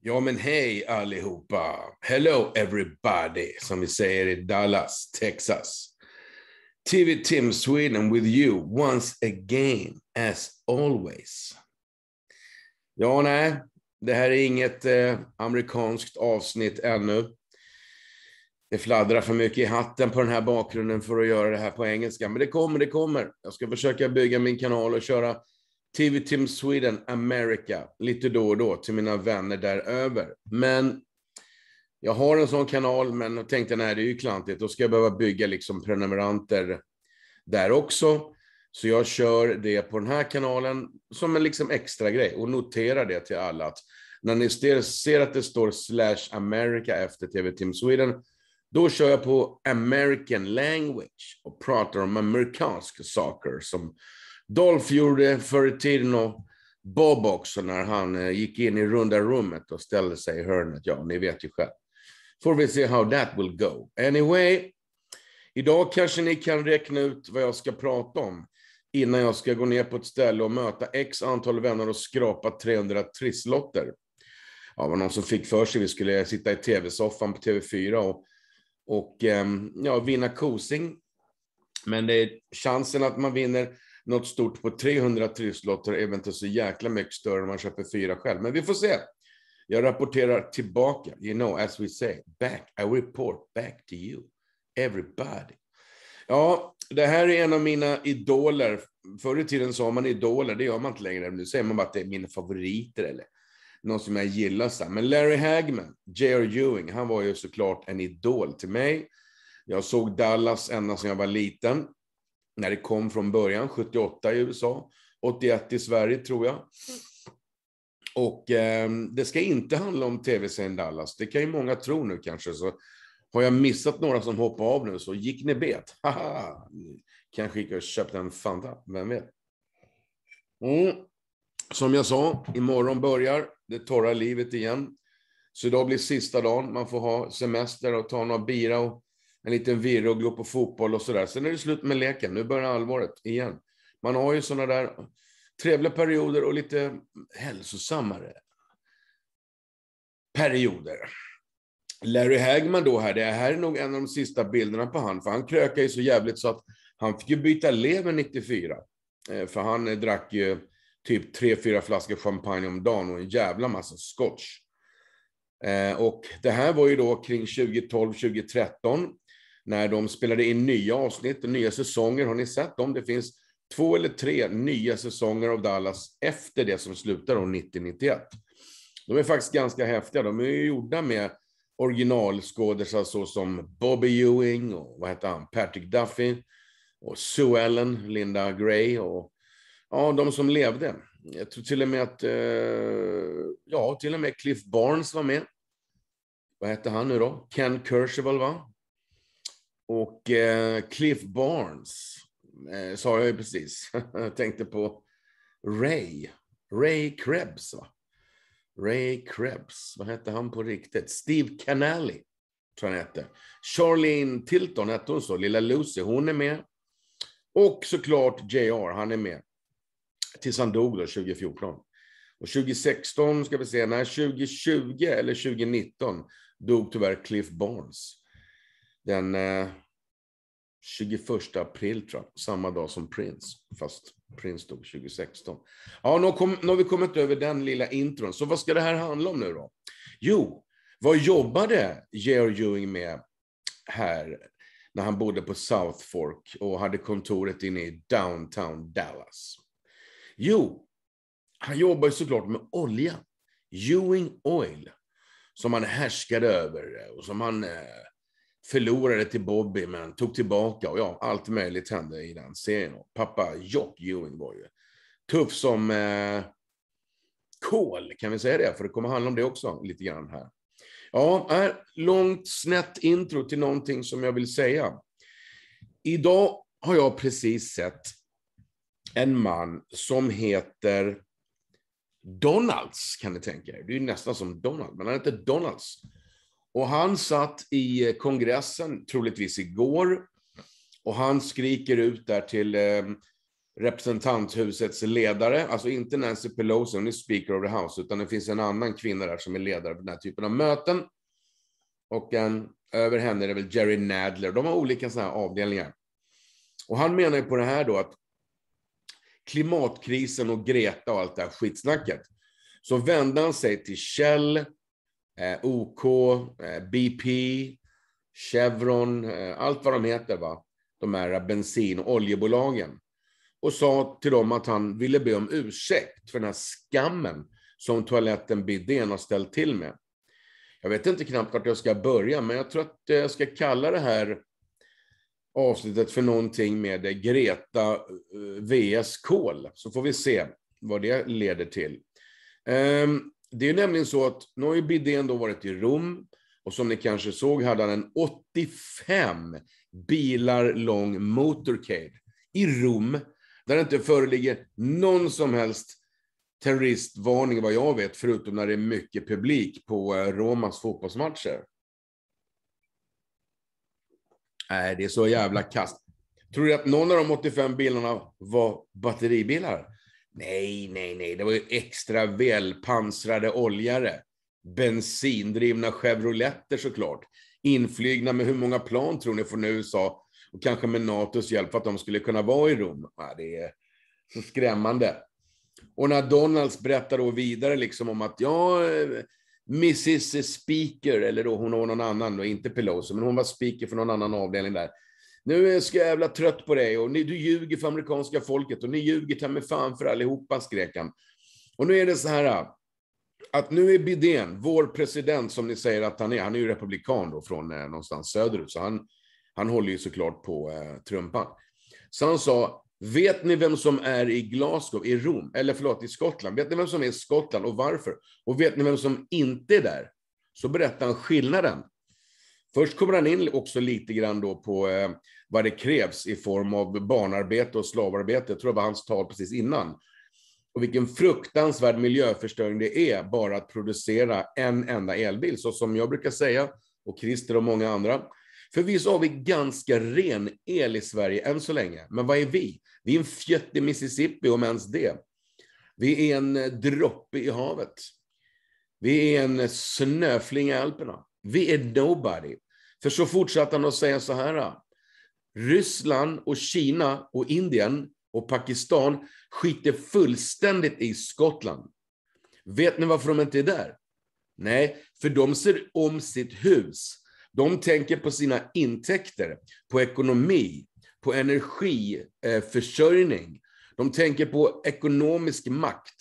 Ja, men hej allihopa. Hello everybody, som vi säger i Dallas, Texas. TV Tim Sweden with you once again, as always. Ja, nej, det här är inget eh, amerikanskt avsnitt ännu. Det fladdrar för mycket i hatten på den här bakgrunden för att göra det här på engelska, men det kommer, det kommer. Jag ska försöka bygga min kanal och köra TV Team Sweden, America, lite då och då till mina vänner däröver. Men jag har en sån kanal, men jag tänkte nej, det är ju klantigt. Då ska jag behöva bygga liksom prenumeranter där också. Så jag kör det på den här kanalen som en liksom extra grej och noterar det till alla att när ni ser att det står slash America efter TV Team Sweden, då kör jag på American language och pratar om amerikansk saker som Dolph gjorde förr i tiden och Bob också när han eh, gick in i runda rummet och ställde sig i hörnet. Ja, ni vet ju själv. Får vi se how that will go. Anyway, idag kanske ni kan räkna ut vad jag ska prata om innan jag ska gå ner på ett ställe och möta x antal vänner och skrapa 300 trisslotter. Ja, det var någon som fick för sig vi skulle sitta i tv-soffan på TV4 och, och ehm, ja, vinna kosing. Men det är chansen att man vinner något stort på 300 trisslotter är väl inte så jäkla mycket större om man köper fyra själv. Men vi får se. Jag rapporterar tillbaka. You know, as we say, back. I report back to you. Everybody. Ja, det här är en av mina idoler. Förr i tiden sa man idoler, det gör man inte längre. Nu säger man bara att det är mina favoriter eller någon som jag gillar. Så. Men Larry Hagman, J.R. Ewing, han var ju såklart en idol till mig. Jag såg Dallas ända sedan jag var liten när det kom från början, 78 i USA, 81 i Sverige tror jag. Och eh, det ska inte handla om tv-serien Dallas, det kan ju många tro nu kanske. Så har jag missat några som hoppar av nu så gick ni bet. Haha! Kanske gick och köpte en Fanta, vem vet? Mm. Som jag sa, imorgon börjar det torra livet igen. Så idag blir sista dagen, man får ha semester och ta några bira och en liten virre och gå på fotboll och sådär. Sen är det slut med leken, nu börjar allvaret igen. Man har ju sådana där trevliga perioder och lite hälsosammare perioder. Larry Hagman då här, det här är nog en av de sista bilderna på han, för han krökade ju så jävligt så att han fick ju byta lever 94. Eh, för han eh, drack ju typ tre fyra flaskor champagne om dagen och en jävla massa scotch. Eh, och det här var ju då kring 2012, 2013 när de spelade in nya avsnitt och nya säsonger. Har ni sett dem? Det finns två eller tre nya säsonger av Dallas efter det som slutar 90-91. De är faktiskt ganska häftiga. De är ju gjorda med originalskådisar såsom Bobby Ewing och vad heter han? Patrick Duffy och Sue Ellen, Linda Gray och ja, de som levde. Jag tror till och med att, eh, ja, till och med Cliff Barnes var med. Vad hette han nu då? Ken Kershaval, va? Och eh, Cliff Barnes eh, sa jag ju precis. jag tänkte på Ray. Ray Krebs, va? Ray Krebs. Vad hette han på riktigt? Steve Canali, tror jag han hette. Charlene Tilton hette hon så, lilla Lucy. Hon är med. Och såklart JR, han är med. Tills han dog då, 2014. Och 2016, ska vi se, nej, 2020 eller 2019 dog tyvärr Cliff Barnes den 21 eh, april, tror jag, samma dag som Prince, fast Prince dog 2016. Ja, nu har, kom, nu har vi kommit över den lilla intron, så vad ska det här handla om nu då? Jo, vad jobbade George Ewing med här när han bodde på South Fork och hade kontoret inne i downtown Dallas? Jo, han jobbade såklart med olja, Ewing Oil, som han härskade över och som han eh, förlorade till Bobby, men tog tillbaka och ja, allt möjligt hände i den serien. Pappa Jock Ewing var ju tuff som eh, kol, kan vi säga det? För det kommer handla om det också lite grann här. Ja, här, långt snett intro till någonting som jag vill säga. Idag har jag precis sett en man som heter Donalds, kan ni tänka er. Det är nästan som Donald, men han heter Donalds. Och han satt i eh, kongressen, troligtvis igår, och han skriker ut där till eh, representanthusets ledare, alltså inte Nancy Pelosi, hon är speaker of the house, utan det finns en annan kvinna där som är ledare för den här typen av möten. Och en, eh, över henne är det väl Jerry Nadler. De har olika sådana här avdelningar. Och han menar ju på det här då att klimatkrisen och Greta och allt det här skitsnacket. Så vände han sig till Kjell eh, OK, eh, BP, Chevron, eh, allt vad de heter, va? de här bensin och oljebolagen. Och sa till dem att han ville be om ursäkt för den här skammen som toaletten Bidén har ställt till med. Jag vet inte knappt vart jag ska börja, men jag tror att eh, jag ska kalla det här avsnittet för någonting med Greta eh, VS Kohl, så får vi se vad det leder till. Ehm, det är nämligen så att nu har ju Bidén då varit i Rom och som ni kanske såg hade han en 85 bilar lång motorcade i Rom där det inte föreligger någon som helst terroristvarning vad jag vet, förutom när det är mycket publik på eh, Romas fotbollsmatcher. Nej, det är så jävla kast. Tror du att någon av de 85 bilarna var batteribilar? Nej, nej, nej. Det var ju extra välpansrade oljare. Bensindrivna Chevroletter såklart. Inflygna med hur många plan tror ni från USA? Och kanske med NATOs hjälp för att de skulle kunna vara i Rom. det är så skrämmande. Och när Donalds berättar då vidare liksom om att ja, Mrs Speaker, eller då hon var någon annan, då, inte Pelosi, men hon var speaker för någon annan avdelning där. Nu är jag så jävla trött på dig och ni, du ljuger för amerikanska folket och ni ljuger ta mig fan för allihopa, skrek han. Och nu är det så här äh, att nu är Biden, vår president som ni säger att han är, han är ju republikan då från eh, någonstans söderut, så han, han håller ju såklart på eh, trumpan. Så han sa, vet ni vem som är i Glasgow, i Rom, eller förlåt, i Skottland? Vet ni vem som är i Skottland och varför? Och vet ni vem som inte är där? Så berättar han skillnaden Först kommer han in också lite grann då på eh, vad det krävs i form av barnarbete och slavarbete. Jag tror det var hans tal precis innan. Och vilken fruktansvärd miljöförstöring det är bara att producera en enda elbil. Så som jag brukar säga, och Christer och många andra. Förvisso har vi ganska ren el i Sverige än så länge. Men vad är vi? Vi är en fjätt i Mississippi, om ens det. Vi är en eh, droppe i havet. Vi är en snöflinga i Alperna. Vi är nobody. För så fortsatte han att säga så här. Ryssland och Kina och Indien och Pakistan skiter fullständigt i Skottland. Vet ni varför de inte är där? Nej, för de ser om sitt hus. De tänker på sina intäkter, på ekonomi, på energiförsörjning. De tänker på ekonomisk makt,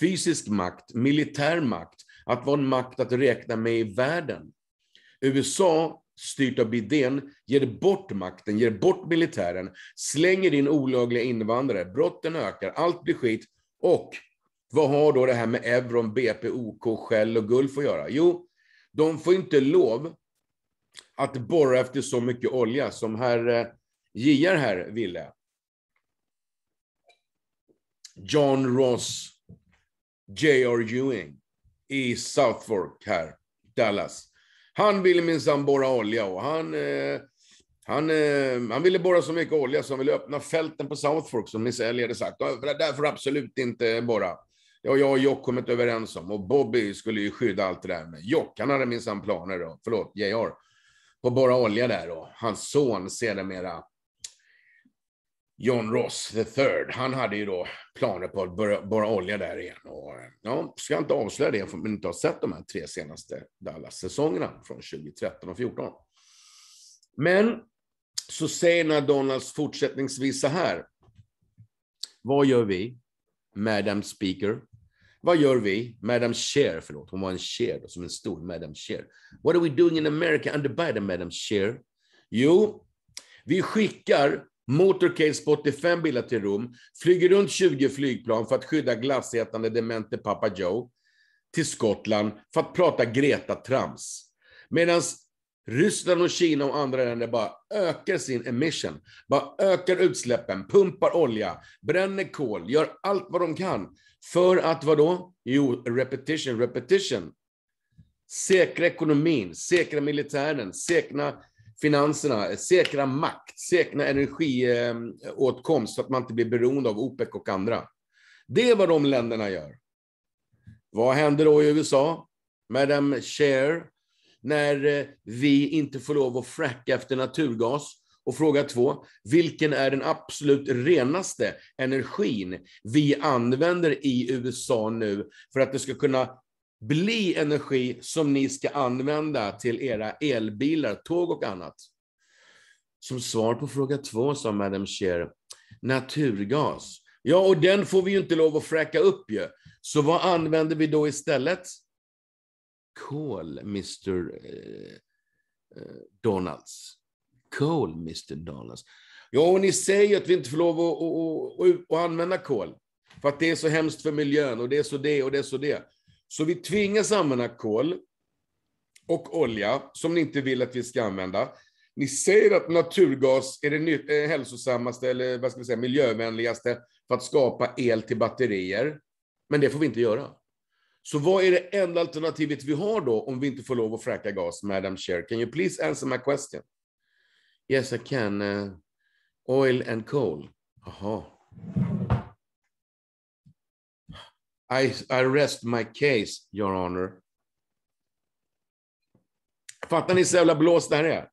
fysisk makt, militär makt, att vara en makt att räkna med i världen. USA styrt av Bidén, ger bort makten, ger bort militären, slänger in olagliga invandrare, brotten ökar, allt blir skit. Och vad har då det här med euron, BP, OK, Shell och Gulf att göra? Jo, de får inte lov att borra efter så mycket olja som herr eh, JR här ville. John Ross, J.R. Ewing i Southfork här, Dallas. Han ville minsann borra olja och han, eh, han, eh, han ville borra så mycket olja så han ville öppna fälten på Southfork som Nisse Elg hade sagt. där får absolut inte borra. Ja, jag och Jock kommit överens om och Bobby skulle ju skydda allt det där. Men Jock, han hade minsann planer, då, förlåt, JR, på att borra olja där och hans son sedermera John Ross the third, han hade ju då planer på att börja borra olja där igen. Och, ja, ska inte avslöja det om man inte har sett de här tre senaste Dallas-säsongerna från 2013 och 2014. Men så säger Donalds fortsättningsvis så här. Vad gör vi, Madam Speaker? Vad gör vi, Madam Chair? Förlåt, hon var en chair, då, som en stor Madam Chair. What are we doing in America under Biden, Madam Chair? Jo, vi skickar Motorcade spår bilar till Rom, flyger runt 20 flygplan för att skydda glassätande demente pappa Joe till Skottland för att prata Greta-trams. Medan Ryssland och Kina och andra länder bara ökar sin emission, bara ökar utsläppen, pumpar olja, bränner kol, gör allt vad de kan. För att vadå? Jo, repetition, repetition. Säkra ekonomin, säkra militären, säkra finanserna, säkra makt, säkra energiåtkomst så att man inte blir beroende av OPEC och andra. Det är vad de länderna gör. Vad händer då i USA? Madam Chair, när eh, vi inte får lov att fracka efter naturgas. Och fråga två, vilken är den absolut renaste energin vi använder i USA nu för att det ska kunna bli energi som ni ska använda till era elbilar, tåg och annat. Som svar på fråga två sa Madame Cher, naturgas. Ja, och den får vi ju inte lov att fräcka upp ju. Så vad använder vi då istället? Kol, Mr eh, eh, Donalds. Kol, Mr Donalds. Ja, och ni säger att vi inte får lov att, att, att, att använda kol. För att det är så hemskt för miljön och det är så det och det är så det. Så vi tvingas använda kol och olja som ni inte vill att vi ska använda. Ni säger att naturgas är det eh, hälsosammaste eller vad ska vi säga, miljövänligaste för att skapa el till batterier. Men det får vi inte göra. Så vad är det enda alternativet vi har då om vi inte får lov att fräcka gas, Madam Chair? Can you please answer my question? Yes, I can. Uh, oil and coal. Jaha. I, I rest my case, your honor. Fattar ni så jävla blåst det här är?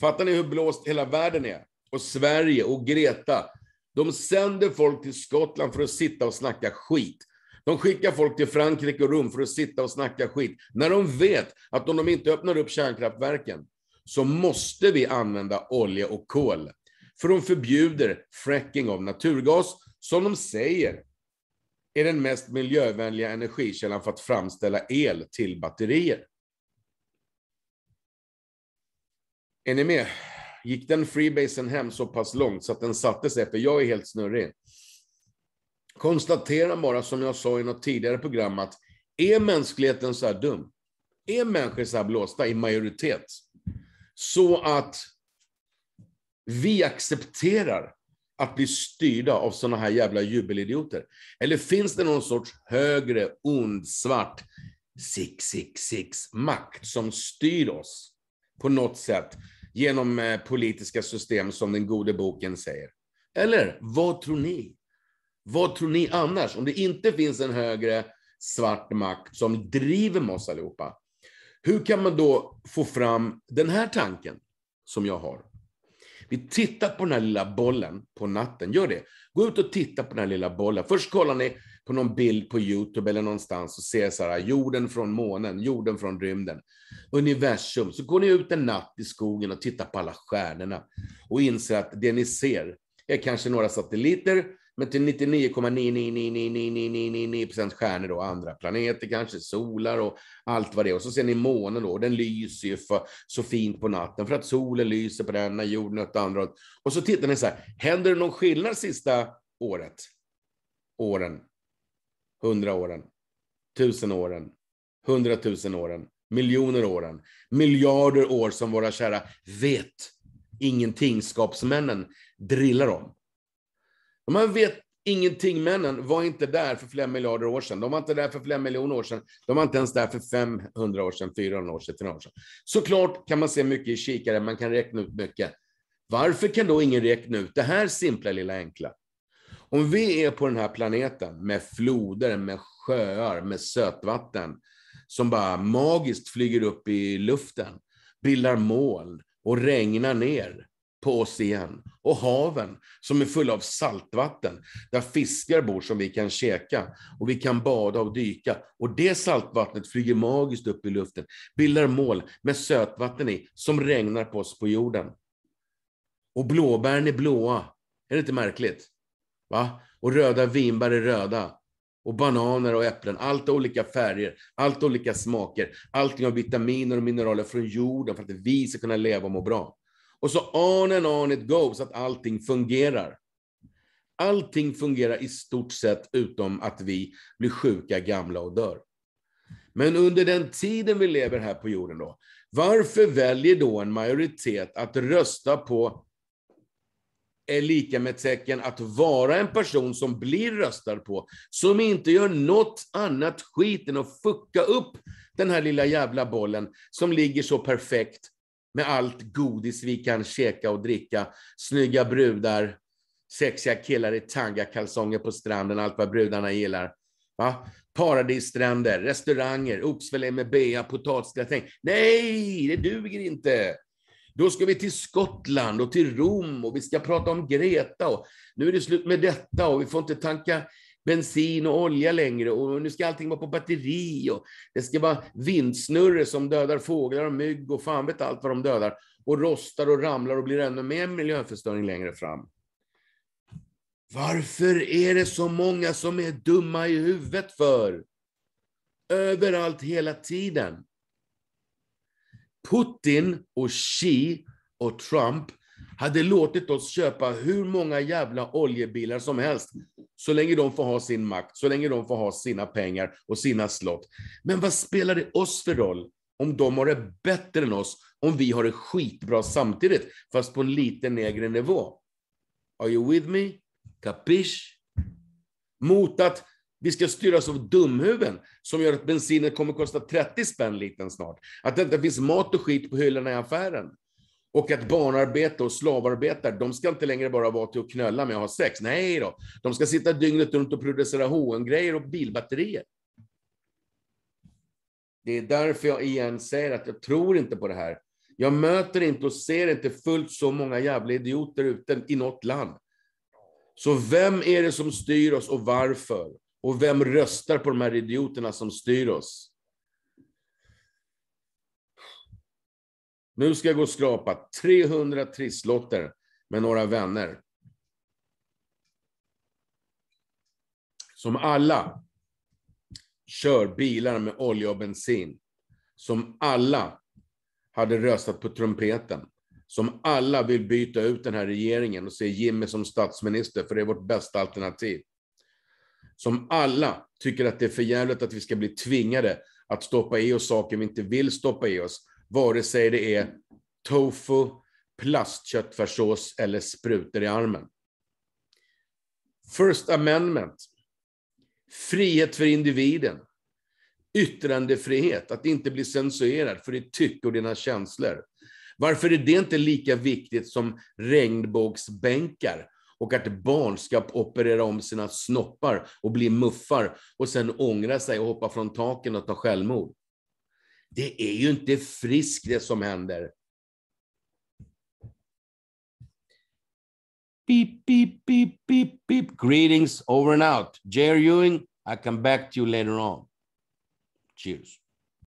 Fattar ni hur blåst hela världen är? Och Sverige och Greta. De sänder folk till Skottland för att sitta och snacka skit. De skickar folk till Frankrike och Rom för att sitta och snacka skit. När de vet att om de inte öppnar upp kärnkraftverken så måste vi använda olja och kol. För de förbjuder fracking av naturgas, som de säger är den mest miljövänliga energikällan för att framställa el till batterier. Är ni med? Gick den freebasen hem så pass långt så att den satte sig? För jag är helt snurrig. Konstatera bara, som jag sa i något tidigare program, att är mänskligheten så här dum? Är människor så här blåsta i majoritet? Så att vi accepterar att bli styrda av såna här jävla jubelidioter? Eller finns det någon sorts högre, ond, svart 666-makt som styr oss på något sätt genom eh, politiska system som den gode boken säger? Eller vad tror ni? Vad tror ni annars? Om det inte finns en högre svart makt som driver oss allihopa, hur kan man då få fram den här tanken som jag har? Vi tittar på den här lilla bollen på natten. Gör det. Gå ut och titta på den här lilla bollen. Först kollar ni på någon bild på Youtube eller någonstans och ser så här, jorden från månen, jorden från rymden, universum. Så går ni ut en natt i skogen och tittar på alla stjärnorna och inser att det ni ser är kanske några satelliter men till 99,99999 procent stjärnor då, andra planeter kanske, solar och allt vad det är. Och så ser ni månen då, och den lyser ju för, så fint på natten för att solen lyser på denna när jorden åt andra Och så tittar ni så här, händer det någon skillnad sista året? Åren? Hundra åren? Tusen åren? Hundratusen åren? Miljoner åren? Miljarder år som våra kära vet ingenting skapsmännen drillar om. De här vet ingenting-männen var inte där för flera miljarder år sedan. De var inte där för flera miljoner år sedan. De var inte ens där för 500 år sedan, 400 år sedan, 300 år sedan. Såklart kan man se mycket i kikaren, man kan räkna ut mycket. Varför kan då ingen räkna ut det här simpla lilla enkla? Om vi är på den här planeten med floder, med sjöar, med sötvatten som bara magiskt flyger upp i luften, bildar moln och regnar ner på oss igen, och haven som är fulla av saltvatten där fiskar bor som vi kan käka och vi kan bada och dyka och det saltvattnet flyger magiskt upp i luften, bildar mål med sötvatten i som regnar på oss på jorden. Och blåbären är blåa, är det inte märkligt? Va? Och röda vinbär är röda och bananer och äpplen, allt olika färger, allt olika smaker, allting av vitaminer och mineraler från jorden för att vi ska kunna leva och må bra. Och så on and on it goes, att allting fungerar. Allting fungerar i stort sett utom att vi blir sjuka, gamla och dör. Men under den tiden vi lever här på jorden, då, varför väljer då en majoritet att rösta på är lika med tecken att vara en person som blir röstad på, som inte gör något annat skit än att fucka upp den här lilla jävla bollen som ligger så perfekt med allt godis vi kan käka och dricka. Snygga brudar, sexiga killar i tangakalsonger på stranden, allt vad brudarna gillar. Va? Paradisstränder, restauranger, oxfilé med bea, potatisgratäng. Nej, det duger inte! Då ska vi till Skottland och till Rom och vi ska prata om Greta och nu är det slut med detta och vi får inte tanka bensin och olja längre och nu ska allting vara på batteri och det ska vara vindsnurror som dödar fåglar och mygg och fan vet allt vad de dödar och rostar och ramlar och blir ännu mer miljöförstöring längre fram. Varför är det så många som är dumma i huvudet för? Överallt hela tiden. Putin och Xi och Trump hade låtit oss köpa hur många jävla oljebilar som helst så länge de får ha sin makt, så länge de får ha sina pengar och sina slott. Men vad spelar det oss för roll om de har det bättre än oss, om vi har det skitbra samtidigt, fast på en lite lägre nivå? Are you with me? Capish? Mot att vi ska styras av dumhuvuden som gör att bensinen kommer kosta 30 spänn liten snart. Att det inte finns mat och skit på hyllorna i affären. Och att barnarbete och slavarbetare, de ska inte längre bara vara till att knölla med och ha sex. Nej då, de ska sitta dygnet runt och producera HM-grejer och bilbatterier. Det är därför jag igen säger att jag tror inte på det här. Jag möter inte och ser inte fullt så många jävla idioter ute i något land. Så vem är det som styr oss och varför? Och vem röstar på de här idioterna som styr oss? Nu ska jag gå och skrapa 300 trisslotter med några vänner. Som alla kör bilar med olja och bensin. Som alla hade röstat på trumpeten. Som alla vill byta ut den här regeringen och se Jimmy som statsminister, för det är vårt bästa alternativ. Som alla tycker att det är för jävligt att vi ska bli tvingade att stoppa i oss saker vi inte vill stoppa i oss vare sig det är tofu, plastköttfärssås eller sprutor i armen. First amendment, frihet för individen, yttrandefrihet, att inte bli censurerad för ditt tycke och dina känslor. Varför är det inte lika viktigt som regnbågsbänkar och att barn ska operera om sina snoppar och bli muffar och sen ångra sig och hoppa från taken och ta självmord? Det är ju inte friskt det som händer. Beep, beep, beep, beep, beep. Greetings over and out. Jerry Ewing, I come back to you later on. Cheers.